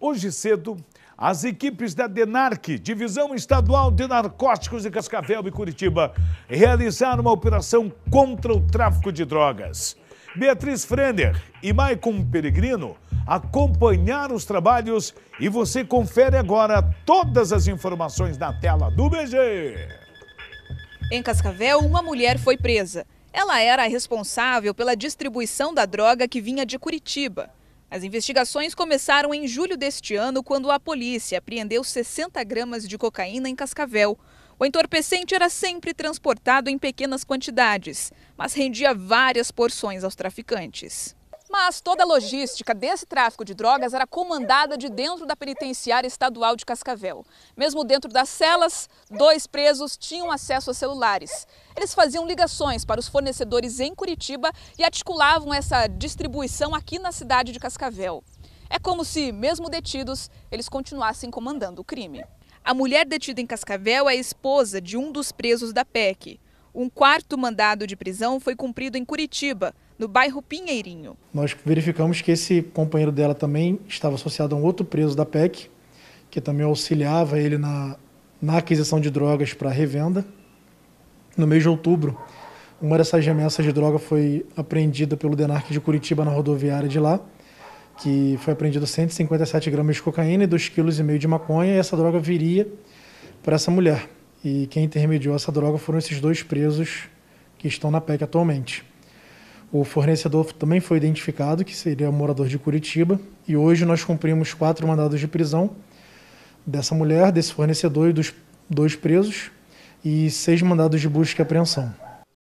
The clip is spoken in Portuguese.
Hoje cedo, as equipes da DENARC, Divisão Estadual de Narcóticos de Cascavel e Curitiba, realizaram uma operação contra o tráfico de drogas. Beatriz Frender e Maicon Peregrino acompanharam os trabalhos e você confere agora todas as informações na tela do BG. Em Cascavel, uma mulher foi presa. Ela era a responsável pela distribuição da droga que vinha de Curitiba. As investigações começaram em julho deste ano, quando a polícia apreendeu 60 gramas de cocaína em Cascavel. O entorpecente era sempre transportado em pequenas quantidades, mas rendia várias porções aos traficantes. Mas toda a logística desse tráfico de drogas era comandada de dentro da penitenciária estadual de Cascavel. Mesmo dentro das celas, dois presos tinham acesso a celulares. Eles faziam ligações para os fornecedores em Curitiba e articulavam essa distribuição aqui na cidade de Cascavel. É como se, mesmo detidos, eles continuassem comandando o crime. A mulher detida em Cascavel é esposa de um dos presos da PEC. Um quarto mandado de prisão foi cumprido em Curitiba, no bairro Pinheirinho. Nós verificamos que esse companheiro dela também estava associado a um outro preso da PEC, que também auxiliava ele na, na aquisição de drogas para revenda. No mês de outubro, uma dessas remessas de droga foi apreendida pelo DENARC de Curitiba na rodoviária de lá, que foi apreendida 157 gramas de cocaína e 2,5 kg de maconha, e essa droga viria para essa mulher. E quem intermediou essa droga foram esses dois presos que estão na PEC atualmente. O fornecedor também foi identificado, que seria morador de Curitiba, e hoje nós cumprimos quatro mandados de prisão dessa mulher, desse fornecedor e dos dois presos, e seis mandados de busca e apreensão.